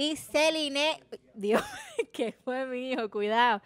y Celine, Dios, que fue mío, cuidado.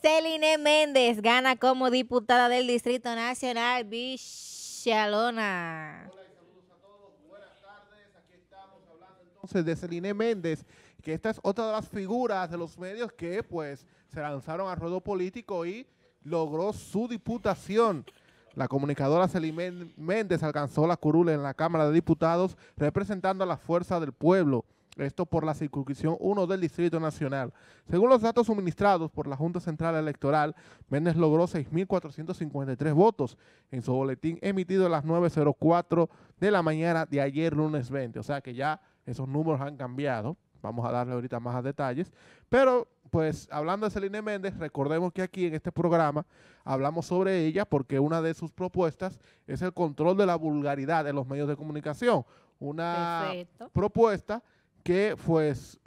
Celine Méndez gana como diputada del Distrito Nacional Bichalona. a todos. Buenas tardes. Aquí estamos hablando entonces de Celine Méndez, que esta es otra de las figuras de los medios que pues se lanzaron al ruedo político y logró su diputación. La comunicadora Celine Méndez alcanzó la curula en la Cámara de Diputados representando a la fuerza del pueblo esto por la circunscripción 1 del Distrito Nacional. Según los datos suministrados por la Junta Central Electoral, Méndez logró 6.453 votos en su boletín emitido a las 9.04 de la mañana de ayer lunes 20. O sea que ya esos números han cambiado. Vamos a darle ahorita más a detalles. Pero, pues, hablando de Celine Méndez, recordemos que aquí en este programa hablamos sobre ella porque una de sus propuestas es el control de la vulgaridad de los medios de comunicación. Una propuesta que pues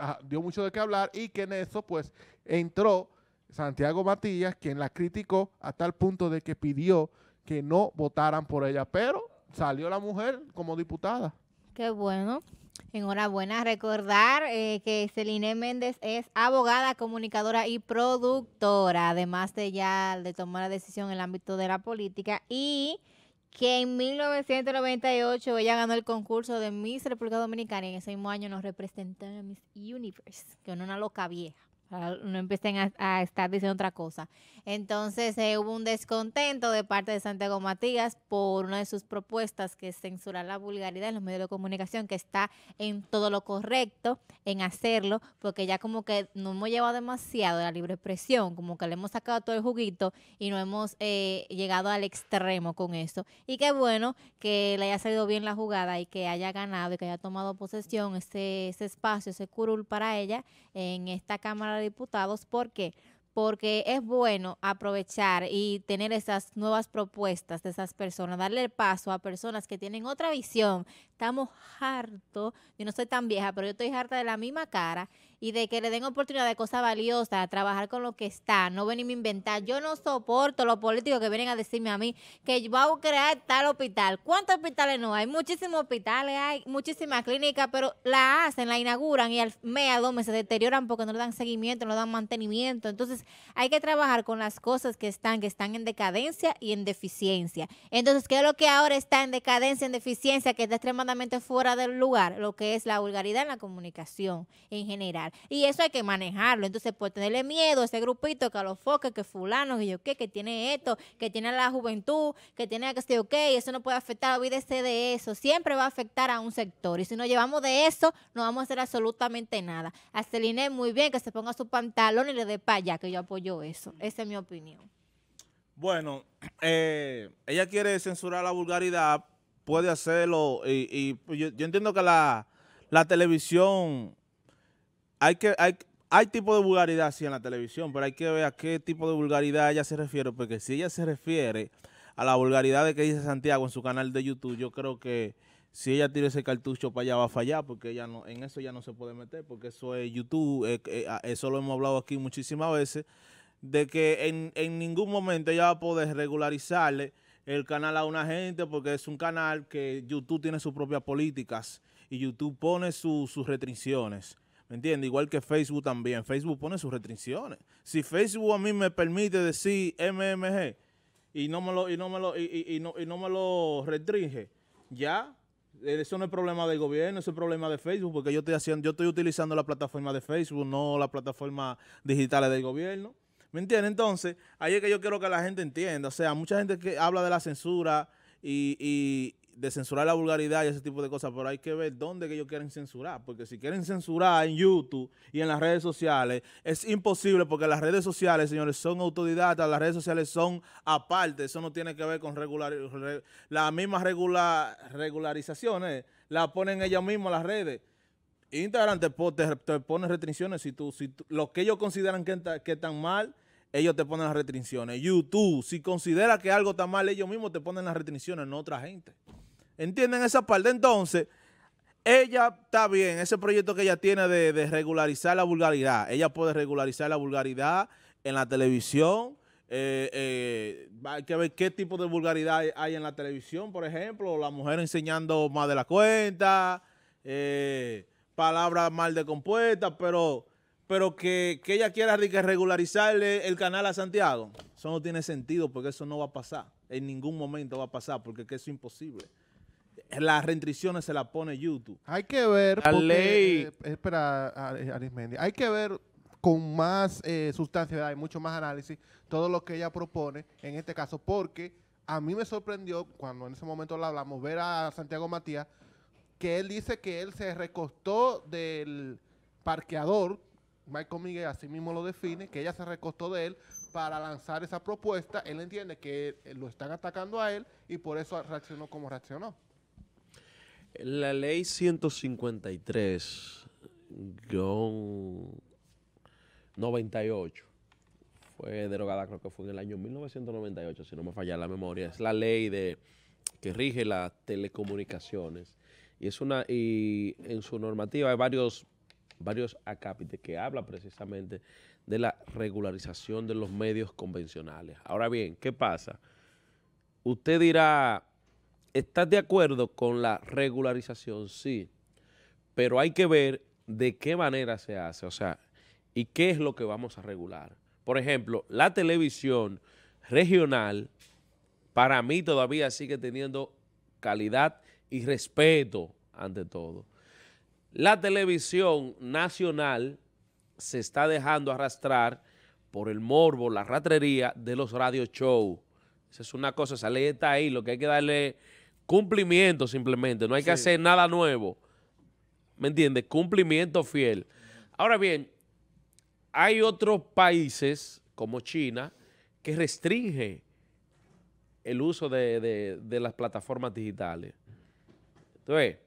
ah, dio mucho de qué hablar y que en eso pues entró Santiago Matías, quien la criticó hasta tal punto de que pidió que no votaran por ella, pero salió la mujer como diputada. Qué bueno. Enhorabuena. Recordar eh, que Celine Méndez es abogada, comunicadora y productora, además de ya de tomar la decisión en el ámbito de la política y que en 1998 ella ganó el concurso de Miss República Dominicana y en ese mismo año nos representó a Miss Universe, que una loca vieja no empiecen a, estar diciendo otra cosa. Entonces eh, hubo un descontento de parte de Santiago Matías por una de sus propuestas que es censurar la vulgaridad en los medios de comunicación, que está en todo lo correcto, en hacerlo, porque ya como que no hemos llevado demasiado la libre expresión, como que le hemos sacado todo el juguito y no hemos eh, llegado al extremo con esto. Y qué bueno que le haya salido bien la jugada y que haya ganado y que haya tomado posesión ese, ese espacio, ese curul para ella en esta Cámara de Diputados. ¿Por qué? Porque es bueno aprovechar y tener esas nuevas propuestas de esas personas, darle el paso a personas que tienen otra visión, Estamos hartos, yo no soy tan vieja, pero yo estoy harta de la misma cara y de que le den oportunidad de cosas valiosas, trabajar con lo que está, no venirme a inventar. Yo no soporto los políticos que vienen a decirme a mí que yo voy a crear tal hospital. ¿Cuántos hospitales no hay? Muchísimos hospitales hay, muchísimas clínicas, pero la hacen, la inauguran y al mes, a se deterioran porque no le dan seguimiento, no le dan mantenimiento. Entonces hay que trabajar con las cosas que están, que están en decadencia y en deficiencia. Entonces, ¿qué es lo que ahora está en decadencia, en deficiencia, que está extremadamente fuera del lugar lo que es la vulgaridad en la comunicación en general. Y eso hay que manejarlo. Entonces, por tenerle miedo a ese grupito que a los foques, que fulano, que yo qué, que tiene esto, que tiene la juventud, que tiene que estar ok, eso no puede afectar, olvídese de eso. Siempre va a afectar a un sector. Y si nos llevamos de eso, no vamos a hacer absolutamente nada. A Celine muy bien que se ponga su pantalón y le dé para allá, que yo apoyo eso. Esa es mi opinión. Bueno, eh, ella quiere censurar la vulgaridad, puede hacerlo. Y, yo, entiendo que la, la televisión, hay que hay, hay tipo de vulgaridad sí en la televisión, pero hay que ver a qué tipo de vulgaridad ella se refiere, porque si ella se refiere a la vulgaridad de que dice Santiago en su canal de YouTube, yo creo que si ella tira ese cartucho para allá va a fallar, porque ella no, en eso ya no se puede meter, porque eso es YouTube, eh, eh, ah, eso lo hemos hablado aquí muchísimas veces, de que en, en ningún momento ella va a poder regularizarle el canal a una gente porque es un canal que YouTube tiene sus propias políticas y YouTube pone sus restricciones. ¿Me entiendes? Igual que Facebook también. Facebook pone sus restricciones. Si Facebook a mí me permite decir MMG y no me lo, y no me lo, y, y, no, y no me lo restringe, ya eh, eso no es problema del gobierno, es es problema de Facebook, porque yo estoy haciendo, yo estoy utilizando la plataforma de Facebook, no la plataforma digital del gobierno. ¿Me entiendes? Entonces, ahí es que yo quiero que la gente entienda. O sea, mucha gente que habla de la censura y, de censurar la vulgaridad y ese tipo de cosas, pero hay que ver dónde que ellos quieren censurar, porque si quieren censurar en YouTube y en las redes sociales, es imposible porque las redes sociales, señores, son autodidactas, las redes sociales son aparte, eso no tiene que ver con regular, las mismas regularizaciones, las ponen ellas mismas las redes. Instagram te, pone restricciones si tú, si lo que ellos consideran que, que tan mal, ellos te ponen las restricciones. YouTube, si considera que algo está mal, ellos mismos te ponen las restricciones, no otra gente. ¿Entienden esa parte? Entonces, ella está bien, ese proyecto que ella tiene de, regularizar la vulgaridad. Ella puede regularizar la vulgaridad en la televisión, eh, eh, hay que ver qué tipo de vulgaridad hay, en la televisión, por ejemplo, la mujer enseñando más de la cuenta, eh, palabras mal decompuestas, pero pero que, ella quiera regularizarle el canal a Santiago, eso no tiene sentido porque eso no va a pasar. En ningún momento va a pasar porque es imposible. Las restricciones se las pone YouTube. Hay que ver... La ley... Eh, espera, Arismendi. Hay que ver con más eh, sustancia y mucho más análisis todo lo que ella propone en este caso porque a mí me sorprendió cuando en ese momento la hablamos ver a Santiago Matías que él dice que él se recostó del parqueador Michael Miguel así mismo lo define, que ella se recostó de él para lanzar esa propuesta. Él entiende que lo están atacando a él y por eso reaccionó como reaccionó. La ley 153, 98, fue derogada creo que fue en el año 1998, si no me falla la memoria. Es la ley de que rige las telecomunicaciones. Y es una y en su normativa hay varios varios acápites que habla precisamente de la regularización de los medios convencionales. Ahora bien, ¿qué pasa? Usted dirá, ¿estás de acuerdo con la regularización? Sí, pero hay que ver de qué manera se hace, o sea, y qué es lo que vamos a regular. Por ejemplo, la televisión regional para mí todavía sigue teniendo calidad y respeto ante todo. La televisión nacional se está dejando arrastrar por el morbo, la ratrería de los radio shows. Esa es una cosa, esa ley está ahí, lo que hay que darle cumplimiento simplemente, no hay que hacer nada nuevo. ¿Me entiendes? Cumplimiento fiel. Ahora bien, hay otros países como China que restringe el uso de, de las plataformas digitales. Entonces,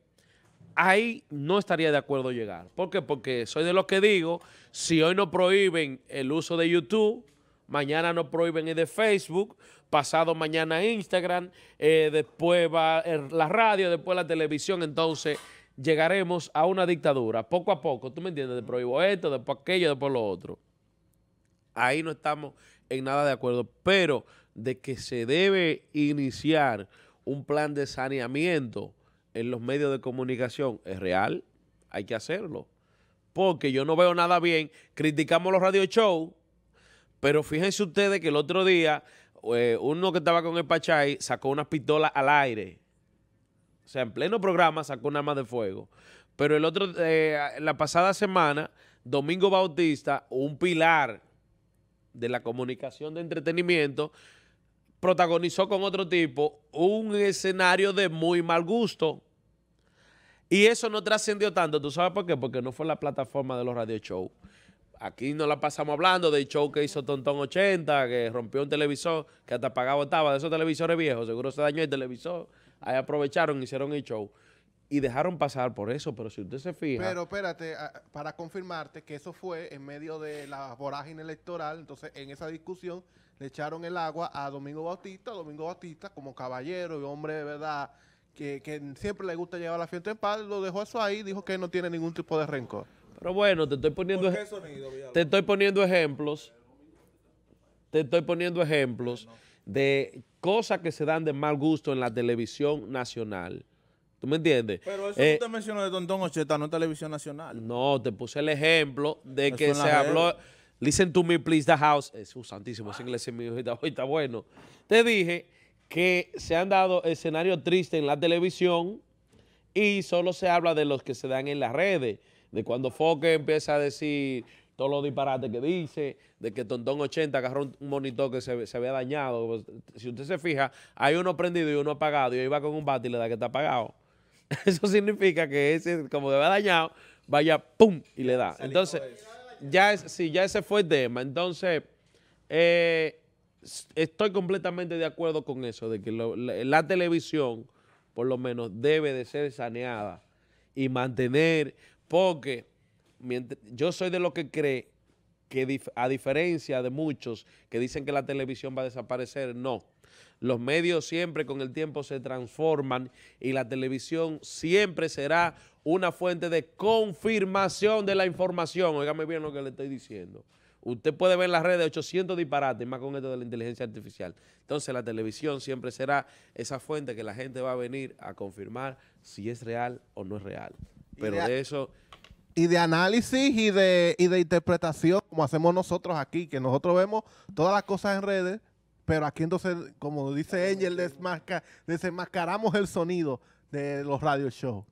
ahí no estaría de acuerdo llegar. ¿Por qué? Porque soy de los que digo, si hoy no prohíben el uso de YouTube, mañana no prohíben el de Facebook, pasado mañana Instagram, eh, después va la radio, después la televisión, entonces llegaremos a una dictadura, poco a poco, ¿tú me entiendes? De prohíbo esto, después aquello, después lo otro. Ahí no estamos en nada de acuerdo, pero de que se debe iniciar un plan de saneamiento, en los medios de comunicación es real, hay que hacerlo. Porque yo no veo nada bien, criticamos los radio shows, pero fíjense ustedes que el otro día eh, uno que estaba con el Pachay sacó unas pistolas al aire. O sea, en pleno programa sacó un arma de fuego. Pero el otro, eh, la pasada semana, Domingo Bautista, un pilar de la comunicación de entretenimiento, protagonizó con otro tipo un escenario de muy mal gusto. Y eso no trascendió tanto, ¿tú sabes por qué? Porque no fue la plataforma de los radio shows. Aquí no la pasamos hablando del show que hizo Tontón 80, que rompió un televisor, que hasta apagado estaba de esos televisores viejos, seguro se dañó el televisor. Ahí aprovecharon, hicieron el show y dejaron pasar por eso, pero si usted se fija... Pero espérate, para confirmarte que eso fue en medio de la vorágine electoral, entonces en esa discusión le echaron el agua a Domingo Bautista, Domingo Bautista como caballero y hombre de verdad que, siempre le gusta llevar la fiesta en paz, lo dejó eso ahí, dijo que no tiene ningún tipo de rencor. Pero bueno, te estoy poniendo, te estoy poniendo ejemplos, te estoy poniendo ejemplos de cosas que se dan de mal gusto en la televisión nacional. ¿Tú me entiendes? Pero eso eh, usted mencionó de Tontón Ocheta, no en televisión nacional. No, te puse el ejemplo de que se habló... E Listen to me, please, the house. Es un uh, santísimo, ese inglés mío está, está bueno. Te dije que se han dado escenarios tristes en la televisión y solo se habla de los que se dan en las redes, de cuando Foque empieza a decir todos los disparates que dice, de que Tontón 80 agarró un monitor que se, se había dañado. Pues, si usted se fija, hay uno prendido y uno apagado, y ahí va con un bate y le da que está apagado. Eso significa que ese, como se va dañado, vaya pum y le da. Entonces, ya, ya ese fue el tema. Entonces, eh, estoy completamente de acuerdo con eso, de que la, televisión, por lo menos, debe de ser saneada y mantener, porque yo soy de los que cree que a diferencia de muchos que dicen que la televisión va a desaparecer, no. Los medios siempre con el tiempo se transforman y la televisión siempre será una fuente de confirmación de la información. Óigame bien lo que le estoy diciendo. Usted puede ver las redes 800 disparates, más con esto de la inteligencia artificial. Entonces la televisión siempre será esa fuente que la gente va a venir a confirmar si es real o no es real. Pero de, eso... Y de análisis y de, y de interpretación, como hacemos nosotros aquí, que nosotros vemos todas las cosas en redes, pero aquí entonces, como dice Angel, desenmascaramos el sonido de los radio shows.